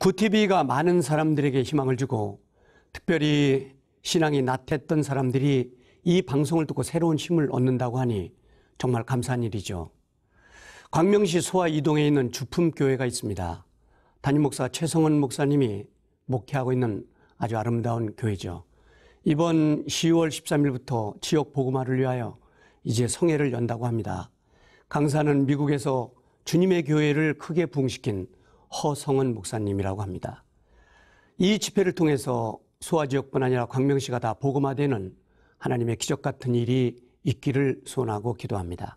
구티비가 많은 사람들에게 희망을 주고 특별히 신앙이 낫태했던 사람들이 이 방송을 듣고 새로운 힘을 얻는다고 하니 정말 감사한 일이죠. 광명시 소아 이동에 있는 주품교회가 있습니다. 담임 목사 최성은 목사님이 목회하고 있는 아주 아름다운 교회죠. 이번 10월 13일부터 지역 보음화를 위하여 이제 성회를 연다고 합니다. 강사는 미국에서 주님의 교회를 크게 부흥시킨 허성은 목사님이라고 합니다. 이 집회를 통해서 소아 지역뿐 아니라 광명시가 다 복음화되는 하나님의 기적 같은 일이 있기를 소원하고 기도합니다.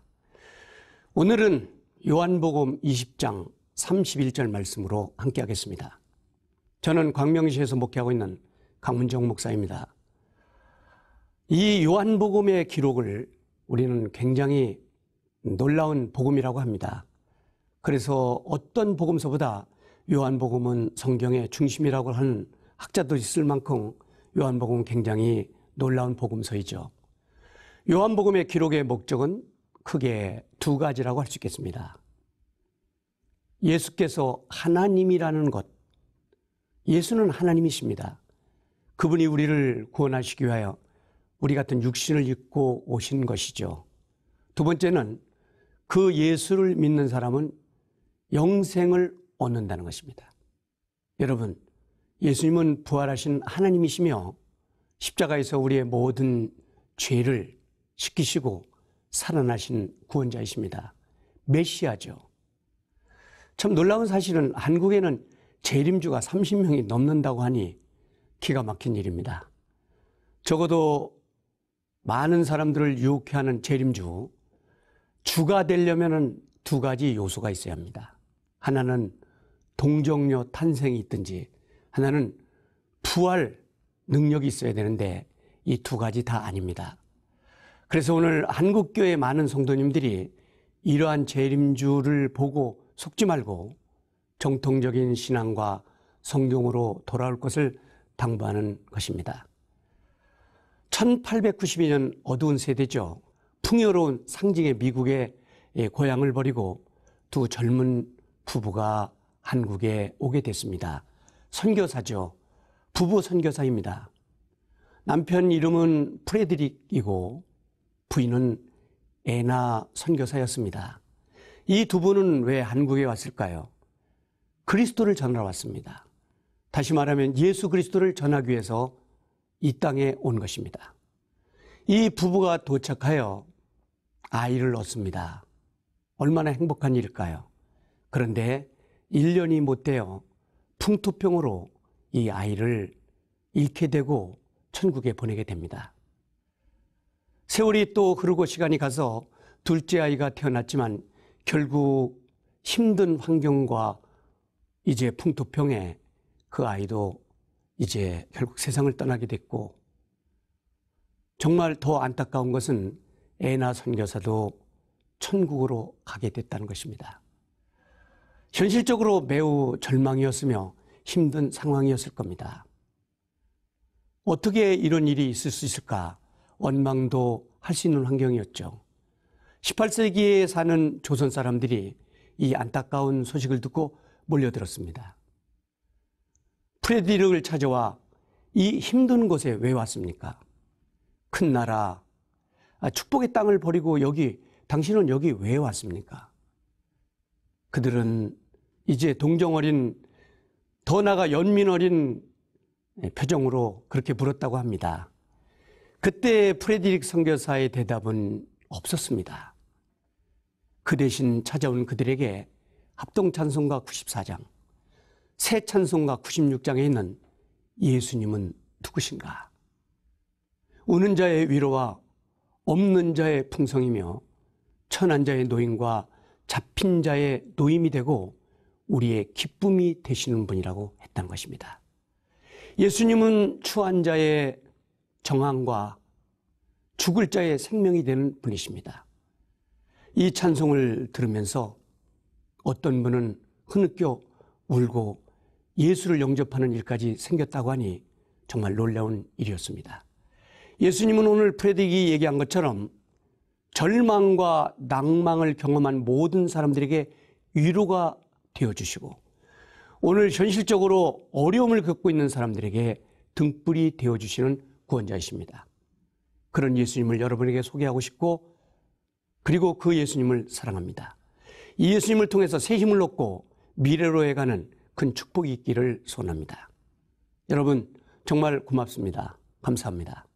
오늘은 요한복음 20장 31절 말씀으로 함께 하겠습니다. 저는 광명시에서 목회하고 있는 강문정 목사입니다. 이 요한복음의 기록을 우리는 굉장히 놀라운 복음이라고 합니다. 그래서 어떤 복음서보다 요한복음은 성경의 중심이라고 하는 학자도 있을 만큼 요한복음은 굉장히 놀라운 복음서이죠. 요한복음의 기록의 목적은 크게 두 가지라고 할 수 있겠습니다. 예수께서 하나님이라는 것. 예수는 하나님이십니다. 그분이 우리를 구원하시기 위하여 우리 같은 육신을 입고 오신 것이죠. 두 번째는 그 예수를 믿는 사람은 영생을 얻는다는 것입니다. 여러분, 예수님은 부활하신 하나님이시며 십자가에서 우리의 모든 죄를 씻기시고 살아나신 구원자이십니다. 메시아죠. 참 놀라운 사실은 한국에는 재림주가 30명이 넘는다고 하니 기가 막힌 일입니다. 적어도 많은 사람들을 유혹해 하는 재림주, 주가 되려면 두 가지 요소가 있어야 합니다. 하나는 동정녀 탄생이 있든지 하나는 부활 능력이 있어야 되는데 이 두 가지 다 아닙니다. 그래서 오늘 한국교회 많은 성도님들이 이러한 재림주를 보고 속지 말고 정통적인 신앙과 성경으로 돌아올 것을 당부하는 것입니다. 1892년 어두운 세대죠. 풍요로운 상징의 미국의 예, 고향을 버리고 두 젊은 부부가 한국에 오게 됐습니다. 선교사죠. 부부 선교사입니다. 남편 이름은 프레드릭이고 부인은 에나 선교사였습니다. 이 두 분은 왜 한국에 왔을까요? 그리스도를 전하러 왔습니다. 다시 말하면 예수 그리스도를 전하기 위해서 이 땅에 온 것입니다. 이 부부가 도착하여 아이를 얻습니다. 얼마나 행복한 일일까요? 그런데 1년이 못 되어 풍토병으로 이 아이를 잃게 되고 천국에 보내게 됩니다. 세월이 또 흐르고 시간이 가서 둘째 아이가 태어났지만 결국 힘든 환경과 이제 풍토병에 그 아이도 이제 결국 세상을 떠나게 됐고 정말 더 안타까운 것은 애나 선교사도 천국으로 가게 됐다는 것입니다. 현실적으로 매우 절망이었으며 힘든 상황이었을 겁니다. 어떻게 이런 일이 있을 수 있을까? 원망도 할 수 있는 환경이었죠. 18세기에 사는 조선 사람들이 이 안타까운 소식을 듣고 몰려들었습니다. 프레디릭을 찾아와 이 힘든 곳에 왜 왔습니까? 큰 나라, 아, 축복의 땅을 버리고 여기, 당신은 여기 왜 왔습니까? 그들은 이제 동정어린 더 나아가 연민어린 표정으로 그렇게 물었다고 합니다. 그때 프레디릭 선교사의 대답은 없었습니다. 그 대신 찾아온 그들에게 합동 찬송가 94장, 새 찬송가 96장에 있는 예수님은 누구신가? 우는 자의 위로와 없는 자의 풍성이며 천한 자의 노인과 잡힌 자의 노임이 되고 우리의 기쁨이 되시는 분이라고 했던 것입니다. 예수님은 추한 자의 정황과 죽을 자의 생명이 되 분이십니다. 이 찬송을 들으면서 어떤 분은 흐느껴 울고 예수를 영접하는 일까지 생겼다고 하니 정말 놀라운 일이었습니다. 예수님은 오늘 프레딕이 얘기한 것처럼 절망과 낭망을 경험한 모든 사람들에게 위로가 되어주시고 오늘 현실적으로 어려움을 겪고 있는 사람들에게 등불이 되어주시는 구원자이십니다. 그런 예수님을 여러분에게 소개하고 싶고 그리고 그 예수님을 사랑합니다. 이 예수님을 통해서 새 힘을 얻고 미래로 해가는 큰 축복이 있기를 소원합니다. 여러분 정말 고맙습니다. 감사합니다.